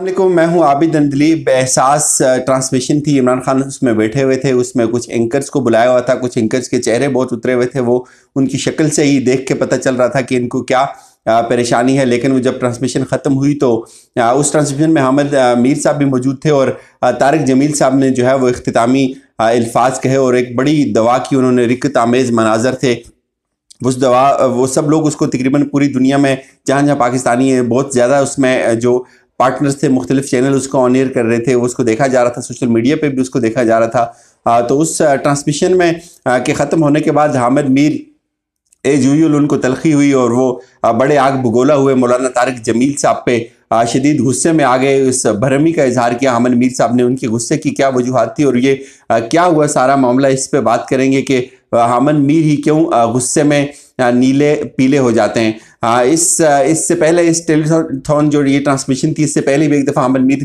अल्लाम मैं हूं आबिद अंदली एहसास ट्रांसमिशन थी इमरान खान उसमें बैठे हुए थे उसमें कुछ एंकर्स को बुलाया हुआ था कुछ एंकर्स के चेहरे बहुत उतरे हुए थे वो उनकी शक्ल से ही देख के पता चल रहा था कि इनको क्या परेशानी है लेकिन वो जब ट्रांसमिशन ख़त्म हुई तो उस ट्रांसमिशन में हमद मीर साहब भी मौजूद थे और तारक जमील साहब ने जो है वो अख्तामी अल्फाज कहे और एक बड़ी दवा की उन्होंने रिकत आमेज़ मनाजर थे उस दवा वो सब लोग उसको तकरीबन पूरी दुनिया में जहाँ जहाँ पाकिस्तानी है बहुत ज़्यादा उसमें जो पार्टनर्स थे मुख्तलिफ चैनल उसको ऑन एयर कर रहे थे उसको देखा जा रहा था सोशल मीडिया पर भी उसको देखा जा रहा था आ, तो उस ट्रांसमिशन में आ, के ख़त्म होने के बाद हामिद मीर ए जूल उनको तलखी हुई और वो आ, बड़े आग भगोला हुए मौलाना तारक जमील साहब पे शदीद गुस्से में आ गए उस भरमी का इजहार किया हामिद मीर साहब ने उनके गुस्से की क्या वजूहत थी और ये क्या हुआ सारा मामला इस पर बात करेंगे कि हामिद मीर ही क्यों गुस्से में नीले पीले हो जाते हैं इस इससे पहले इस टेलीथॉन जो ये ट्रांसमिशन थी इससे पहले भी एक दफ़ा अमन मीद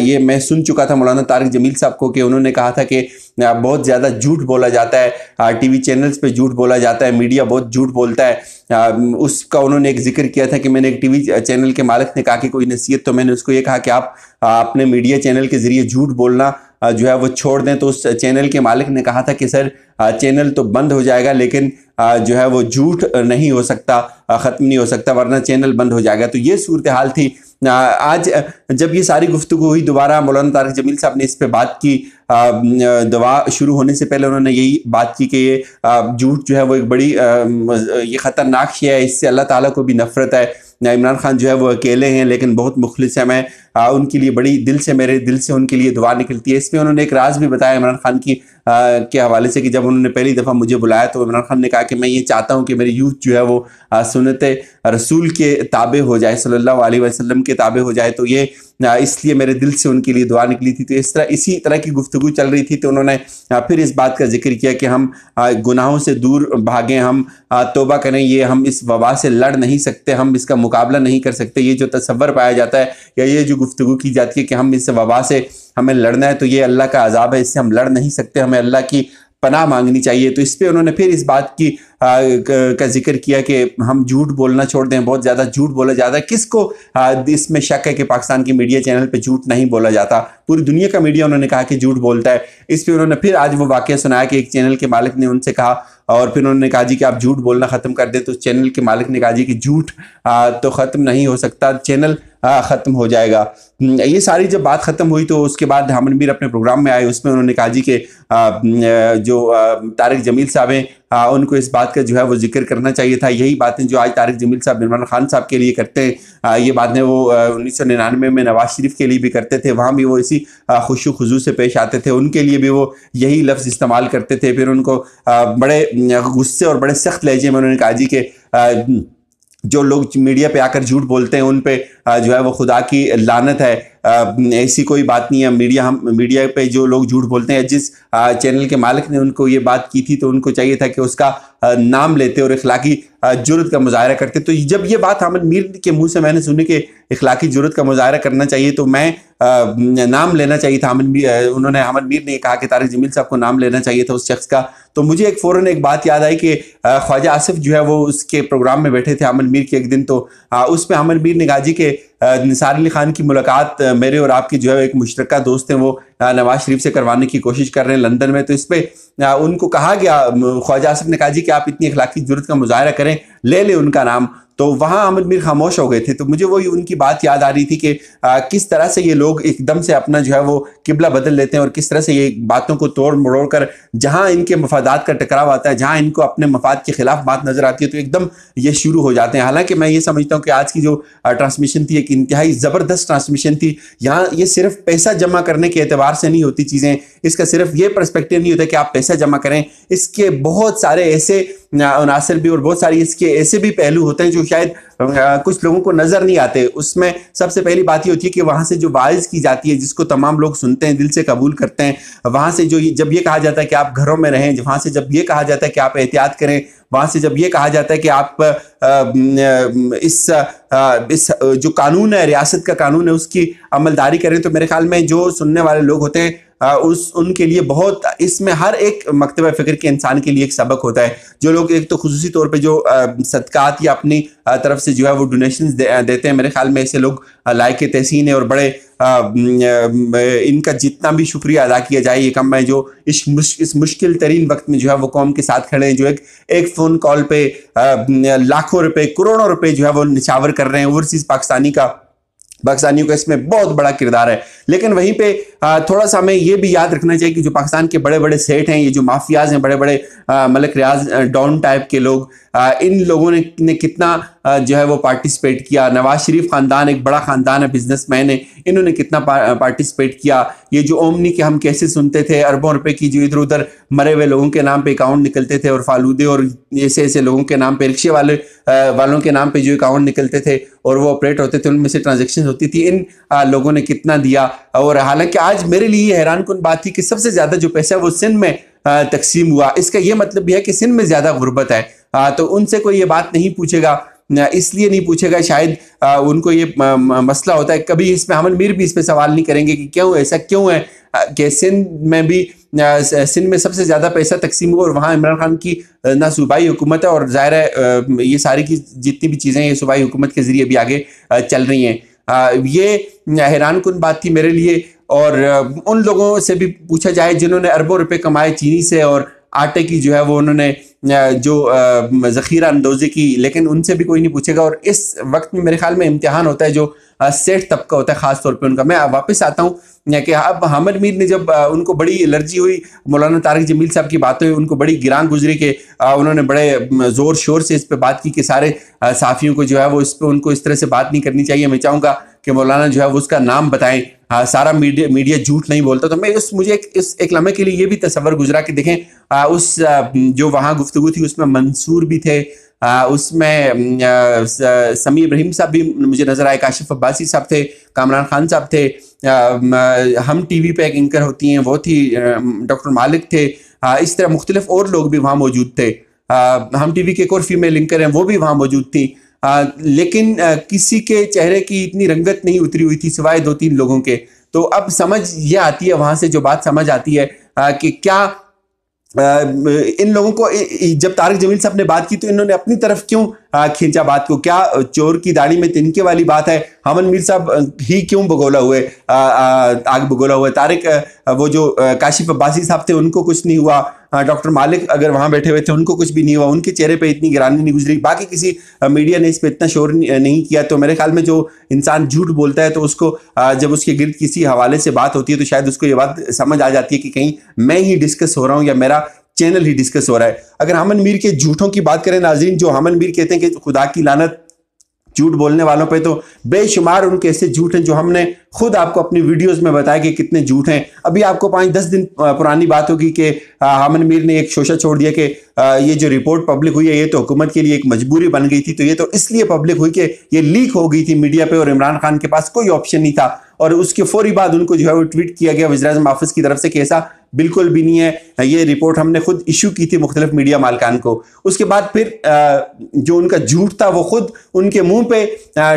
ये मैं सुन चुका था मौलाना तारिक जमील साहब को कि उन्होंने कहा था कि बहुत ज़्यादा झूठ बोला जाता है टीवी चैनल्स पे झूठ बोला जाता है मीडिया बहुत झूठ बोलता है उसका उन्होंने एक जिक्र किया था कि मैंने एक टी चैनल के मालिक ने कहा कि कोई नसीहत तो मैंने उसको ये कहा कि आप अपने मीडिया चैनल के ज़रिए झूठ बोलना जो है वो छोड़ दें तो उस चैनल के मालिक ने कहा था कि सर चैनल तो बंद हो जाएगा लेकिन जो है वो झूठ नहीं हो सकता ख़त्म नहीं हो सकता वरना चैनल बंद हो जाएगा तो ये सूरत हाल थी आज जब ये सारी गुफ्तु हुई दोबारा मौलाना तारक जमील साहब ने इस पर बात की दवा शुरू होने से पहले उन्होंने यही बात की कि ये झूठ जो है वो एक बड़ी ये ख़तरनाक ही है इससे अल्लाह ताला को भी नफ़रत है इमरान खान जो है वो अकेले हैं लेकिन बहुत मुखलिस है मैं उनके लिए बड़ी दिल से मेरे दिल से उनके लिए दुआ निकलती है इसमें उन्होंने एक राज भी बताया इमरान खान की आ, के हवाले से कि जब उन्होंने पहली दफ़ा मुझे बुलाया तो इमरान खान ने कहा कि मैं ये चाहता हूँ कि मेरी यूथ जो है वो सुनत रसूल के ताबे हो जाए सल्ला वसम के ताबे हो जाए तो ये इसलिए मेरे दिल से उनके लिए दुआ निकली थी तो इस तरह इसी तरह की गुफ्तु चल रही थी तो उन्होंने फिर इस बात का जिक्र किया कि हम गुनाहों से दूर भागें हम तोबा करें ये हम इस वबा से लड़ नहीं सकते हम इसका मुकाबला नहीं कर सकते ये जो तस्वर पाया जाता है या ये जो गुफ्तु की जाती है कि हम इस वबा से हमें लड़ना है तो ये अल्लाह का अजाब है इससे हम लड़ नहीं सकते हमें अल्लाह की पनाह मांगनी चाहिए तो इस पर उन्होंने फिर इस बात की आ, का जिक्र किया कि हम झूठ बोलना छोड़ दें बहुत ज़्यादा झूठ बोला जाता है किसको इसमें शक है कि पाकिस्तान की मीडिया चैनल पे झूठ नहीं बोला जाता पूरी दुनिया का मीडिया उन्होंने कहा कि झूठ बोलता है इस पर उन्होंने फिर आज वो वाक्य सुनाया कि एक चैनल के मालिक ने उनसे कहा और फिर उन्होंने कहा जी कि आप झूठ बोलना ख़त्म कर दें तो चैनल के मालिक ने कहा जी कि झूठ तो ख़त्म नहीं हो सकता चैनल हाँ, ख़त्म हो जाएगा हम्म, ये सारी जब बात ख़त्म हुई तो उसके बाद धामनबीर अपने प्रोग्राम में आए उसमें उन्होंने कहा जी के हम्म, जो तारिक जमील साहब हैं उनको इस बात का जो है वो जिक्र करना चाहिए था यही बातें जो आज तारिक जमील साहब इमरान खान साहब के लिए करते हैं ये बातें वो उन्नीस सौ निन्यानवे में नवाज शरीफ के लिए भी करते थे वहाँ भी वो इसी खुशू खजू से पेश आते थे उनके लिए भी वो यही लफ्ज़ इस्तेमाल करते थे फिर उनको बड़े हम्म, गुस्से और बड़े सख्त लहजे में उन्होंने कहा जी के जो लोग मीडिया पे आकर झूठ बोलते हैं उन पे जो है वो खुदा की लानत है ऐसी कोई बात नहीं है मीडिया हम मीडिया पे जो लोग झूठ बोलते हैं जिस चैनल के मालिक ने उनको ये बात की थी तो उनको चाहिए था कि उसका नाम लेते और इखलाकी जरूरत का मुजाहरा करते तो जब ये बात हामिद मीर के मुंह से मैंने सुनी कि इखलाकी जरूरत का मुजाहरा करना चाहिए तो मैं नाम लेना चाहिए था हामिद मीर उन्होंने हामिद मीर ने कहा कि तारिक जमील साहब को नाम लेना चाहिए था उस शख्स का तो मुझे एक फ़ौरन एक बात याद आई कि ख्वाजा आसिफ जो है वो उसके प्रोग्राम में बैठे थे हामिद मीर के एक दिन तो उस पर हामिद मीर ने कहा जी के निसार अली ख़ान की मुलाकात मेरे और आपकी जो है एक मुश्तरक दोस्त हैं वो नवाज शरीफ से करवाने की कोशिश कर रहे हैं लंदन में तो इस पर उनको कहा गया ख्वाजा आसिफ ने कहा जी कि आप इतनी अखलाकी जरूरत का मुजाहरा करें करें ले ले उनका नाम तो वहाँ आमिर मीर खामोश हो गए थे तो मुझे वो उनकी बात याद आ रही थी कि आ, किस तरह से ये लोग एकदम से अपना जो है वो किबला बदल लेते हैं और किस तरह से ये बातों को तोड़ मरोड़ कर जहाँ इनके मफादात का टकराव आता है जहाँ इनको अपने मफाद के खिलाफ बात नज़र आती है तो एकदम ये शुरू हो जाते हैं हालांकि मैं ये समझता हूँ कि आज की जो ट्रांसमिशन थी एक इंतहाई ज़बरदस्त ट्रांसमिशन थी यहाँ ये सिर्फ पैसा जमा करने के एतबार से नहीं होती चीज़ें इसका सिर्फ ये परस्पेक्टिव नहीं होता कि आप पैसा जमा करें इसके बहुत सारे ऐसे अनासर भी और बहुत सारी इसके ऐसे भी पहलू होते हैं जो शायद कुछ लोगों को नजर नहीं आते उसमें सबसे पहली बात ये होती है कि वहाँ से जो वाइज की जाती है जिसको तमाम लोग सुनते हैं दिल से कबूल करते हैं वहाँ से जो जब ये कहा जाता है कि आप घरों में रहें वहाँ से जब ये कहा जाता है कि आप एहतियात करें वहाँ से जब ये कहा जाता है कि आप इस इस जो कानून है रियासत का कानून है उसकी अमलदारी करें तो मेरे ख्याल में जो सुनने वाले लोग होते हैं उस उनके लिए बहुत इसमें हर एक मकतब फ़िक्र के इंसान के लिए एक सबक होता है जो लोग एक तो खसूसी तौर पर जो सदक़ात या अपनी तरफ से जो है वो डोनेशन दे, देते हैं मेरे ख्याल में ऐसे लोग लायक तहसीन है और बड़े आ, इनका जितना भी शुक्रिया अदा किया जाए ये कम है जो इस मुश, इस मुश्किल तरीन वक्त में जो है वो कौम के साथ खड़े हैं जो एक एक फ़ोन कॉल पे लाखों रुपए करोड़ों रुपए जो है वो निछावर कर रहे हैं ओवरसीज़ पाकिस्तानी का पाकिस्तानियों का इसमें बहुत बड़ा किरदार है लेकिन वहीं पे थोड़ा सा हमें ये भी याद रखना चाहिए कि जो पाकिस्तान के बड़े बड़े सेठ हैं ये जो माफियाज हैं बड़े बड़े मलिक रियाज डॉन टाइप के लोग इन लोगों ने कितना जो है वो पार्टिसिपेट किया नवाज शरीफ ख़ानदान एक बड़ा ख़ानदान है बिजनेसमैन है इन्होंने कितना पार्टिसिपेट किया ये जो ओमनी के हम कैसे सुनते थे अरबों रुपए की जो इधर उधर मरे हुए लोगों के नाम पे अकाउंट निकलते थे और फालूदे और ऐसे ऐसे लोगों के नाम पे रिक्शे वाले वालों के नाम पे जो अकाउंट निकलते थे और वो ऑपरेट होते थे उनमें से ट्रांजेक्शन होती थी इन लोगों ने कितना दिया और हालांकि आज मेरे लिए हैरान कन बात थी कि सबसे ज़्यादा जो पैसा है वो सिंध में तकसीम हुआ इसका यह मतलब भी है कि सिंध में ज़्यादा गुर्बत है तो उनसे कोई ये बात नहीं पूछेगा इसलिए नहीं पूछेगा शायद उनको ये मसला होता है कभी इसमें हमन मीर भी इस पर सवाल नहीं करेंगे कि क्यों ऐसा क्यों है कि सिंध में भी सिंध में सबसे ज़्यादा पैसा तकसीम हुआ और वहाँ इमरान खान की ना सूबाई हुकूमत है और ज़ाहिर है ये सारी की जितनी भी चीज़ें ये सूबाई हुकूमत के ज़रिए भी आगे चल रही हैं ये हैरान कन बात थी मेरे लिए और उन लोगों से भी पूछा जाए जिन्होंने अरबों रुपए कमाए चीनी से और आटे की जो है वो उन्होंने जो ज़ख़ीरा अंदोज़ी की लेकिन उनसे भी कोई नहीं पूछेगा और इस वक्त में मेरे ख्याल में इम्तहान होता है जो सेठ तबका होता है ख़ास तौर पे उनका मैं वापस आता हूँ कि अब हमर मीर ने जब उनको बड़ी एलर्जी हुई मौलाना तारक जमील साहब की बात हुई उनको बड़ी गिरान गुजरी के उन्होंने बड़े ज़ोर शोर से इस पर बात की कि सारे साफ़ियों को जो है वो इस पर उनको इस तरह से बात नहीं करनी चाहिए मैं चाहूँगा कि मौलाना जो है उसका नाम बताएं आ, हाँ, सारा मीडिया मीडिया झूठ नहीं बोलता तो मैं इस मुझे एक, इस एक लम्हे के लिए ये भी तस्वर गुजरा कि देखें आ, उस आ, जो वहाँ गुफ्तु थी उसमें मंसूर भी थे आ, उसमें समी इब्राहिम साहब भी मुझे नज़र आए काशिफ अब्बासी साहब थे कामरान खान साहब थे आ, हम टीवी पे एक एंकर होती हैं वो थी डॉक्टर मालिक थे आ, इस तरह मुख्तलिफ और लोग भी वहाँ मौजूद थे आ, हम टीवी के एक और फीमेल एंकर हैं वो भी वहाँ मौजूद थी आ, लेकिन आ, किसी के चेहरे की इतनी रंगत नहीं उतरी हुई थी सिवाय दो तीन लोगों के तो अब समझ ये आती है वहां से जो बात समझ आती है आ, कि क्या आ, इन लोगों को जब तारक जमील साहब ने बात की तो इन्होंने अपनी तरफ क्यों हाँ, खींचा बात को क्या चोर की दाढ़ी में तिनके वाली बात है हमन मीर साहब ही क्यों भगोला हुए आग भगोला हुए तारिक वो जो काशिफ अब्बासी साहब थे उनको कुछ नहीं हुआ हाँ, डॉक्टर मालिक अगर वहाँ बैठे हुए थे उनको कुछ भी नहीं हुआ उनके चेहरे पे इतनी गिरानी नहीं गुजरी बाकी किसी मीडिया ने इस पर इतना शोर नहीं किया तो मेरे ख्याल में जो इंसान झूठ बोलता है तो उसको जब उसके गिर्द किसी हवाले से बात होती है तो शायद उसको ये बात समझ आ जाती है कि कहीं मैं ही डिस्कस हो रहा हूँ या मेरा चैनल ही डिस्कस हो रहा है अगर हमन मीर के झूठों की बात करें नाजरीन जो हमन मीर कहते हैं कि खुदा की लानत झूठ बोलने वालों पे तो बेशुमार उनके ऐसे झूठ हैं जो हमने खुद आपको अपनी वीडियोस में बताया कि कितने झूठ हैं अभी आपको पाँच दस दिन पुरानी बात होगी कि हामन मीर ने एक शोशा छोड़ दिया कि ये जो रिपोर्ट पब्लिक हुई है ये तो हुकूमत के लिए एक मजबूरी बन गई थी तो ये तो इसलिए पब्लिक हुई कि ये लीक हो गई थी मीडिया पर और इमरान खान के पास कोई ऑप्शन नहीं था और उसके फौरी बाद उनको जो है वो ट्वीट किया गया वजराजम ऑफिस की तरफ से कैसा बिल्कुल भी नहीं है ये रिपोर्ट हमने खुद इशू की थी मुख्तलिफ मीडिया मालकान को उसके बाद फिर जो उनका झूठ था वो खुद उनके मुंह पे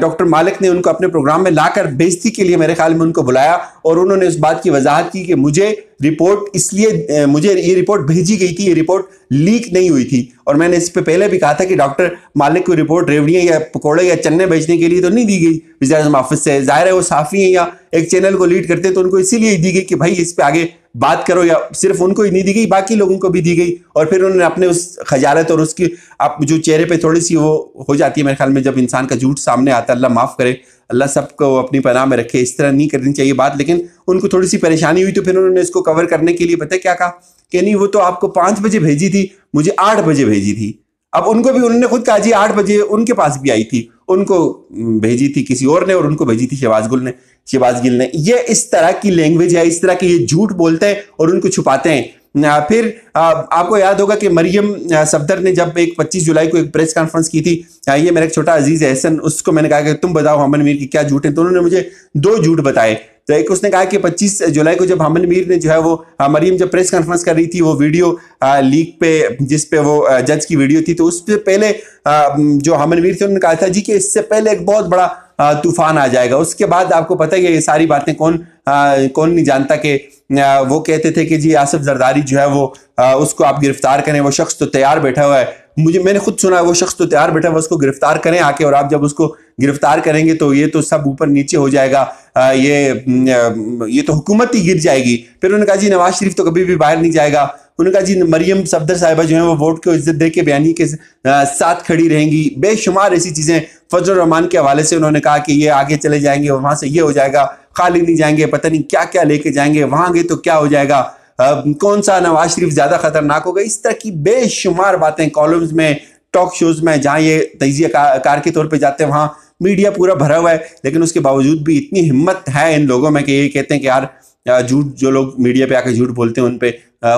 डॉक्टर मालिक ने उनको अपने प्रोग्राम में लाकर बेजती के लिए मेरे ख्याल में उनको बुलाया और उन्होंने उस बात की वजाहत की कि मुझे रिपोर्ट इसलिए मुझे ये रिपोर्ट भेजी गई थी ये रिपोर्ट लीक नहीं हुई थी और मैंने इस पर पहले भी कहा था कि डॉक्टर मालिक को रिपोर्ट रेवड़ियाँ या पकौड़े या चन्ने भेजने के लिए तो नहीं दी गई वजारत ऑफिस से ज़ाहिर है वो साफ़ी हैं या एक चैनल को लीड करते हैं तो उनको इसीलिए दी गई कि भाई इस पर आगे बात करो या सिर्फ उनको ही नहीं दी गई बाकी लोगों को भी दी गई और फिर उन्होंने अपने उस खजारत और उसकी आप जो चेहरे पे थोड़ी सी वो हो जाती है मेरे ख्याल में जब इंसान का झूठ सामने आता है अल्लाह माफ़ करे अल्लाह सबको अपनी पनाह में रखे इस तरह नहीं करनी चाहिए बात लेकिन उनको थोड़ी सी परेशानी हुई तो फिर उन्होंने इसको कवर करने के लिए पता क्या कहा कि नहीं वो तो आपको पाँच बजे भेजी थी मुझे आठ बजे भेजी थी अब उनको भी उन्होंने खुद जी आठ बजे उनके पास भी आई थी उनको भेजी थी किसी और ने और उनको भेजी थी शहबाज गुल ने शहबाज गिल ने ये इस तरह की लैंग्वेज है इस तरह के ये झूठ बोलते हैं और उनको छुपाते हैं फिर आपको याद होगा कि मरियम सफदर ने जब एक 25 जुलाई को एक प्रेस कॉन्फ्रेंस की थी ये मेरा एक छोटा अजीज एहसन उसको मैंने कहा कि तुम बताओ अमन मीर की क्या झूठ है तो उन्होंने मुझे दो झूठ बताए तो एक उसने कहा कि 25 जुलाई को जब हमन मीर ने जो है वो हाँ, मरीम जब प्रेस कॉन्फ्रेंस कर रही थी वो वीडियो हाँ, लीक पे जिस पे वो हाँ, जज की वीडियो थी तो उससे पहले जो हमन मीर थे उन्होंने कहा था जी कि इससे पहले एक बहुत बड़ा तूफान आ जाएगा उसके बाद आपको पता है ये सारी बातें कौन कौन नहीं जानता कि वो कहते थे कि जी आसिफ जरदारी जो है वो उसको आप गिरफ्तार करें वो शख्स तो तैयार बैठा हुआ है मुझे मैंने खुद सुना वो शख्स तो तैयार बैठा है उसको गिरफ्तार करें आके और आप जब उसको गिरफ्तार करेंगे तो ये तो सब ऊपर नीचे हो जाएगा आ, ये ये तो हुकूमत ही गिर जाएगी फिर उन्होंने कहा जी नवाज शरीफ तो कभी भी बाहर नहीं जाएगा उन्होंने कहा जी मरियम सफदर साहिबा जो है वो वोट को इज्जत दे के बयानी के साथ खड़ी रहेंगी बेशुमार ऐसी चीज़ें फजल रहमान के हवाले से उन्होंने कहा कि ये आगे चले जाएंगे और वहाँ से ये हो जाएगा खाली नहीं जाएंगे पता नहीं क्या क्या लेके जाएंगे वहाँ गए तो क्या हो जाएगा कौन सा नवाज शरीफ ज्यादा खतरनाक होगा इस तरह की बेशुमार बातें कॉलम्स में टॉक शोज में जहाँ ये तजिया कार, कार के तौर पर जाते हैं वहाँ मीडिया पूरा भरा हुआ है लेकिन उसके बावजूद भी इतनी हिम्मत है इन लोगों में कि ये कहते हैं कि यार झूठ जो लोग मीडिया पे आकर झूठ बोलते हैं उन पे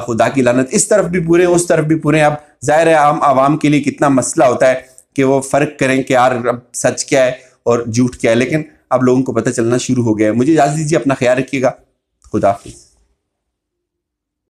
खुदा की लानत इस तरफ भी पूरे उस तरफ भी पूरे अब जाहिर है आम आवाम के लिए कितना मसला होता है कि वो फ़र्क करें कि यार अब सच क्या है और झूठ क्या है लेकिन अब लोगों को पता चलना शुरू हो गया है मुझे इजाज़त दीजिए अपना ख्याल रखिएगा खुदाफिज़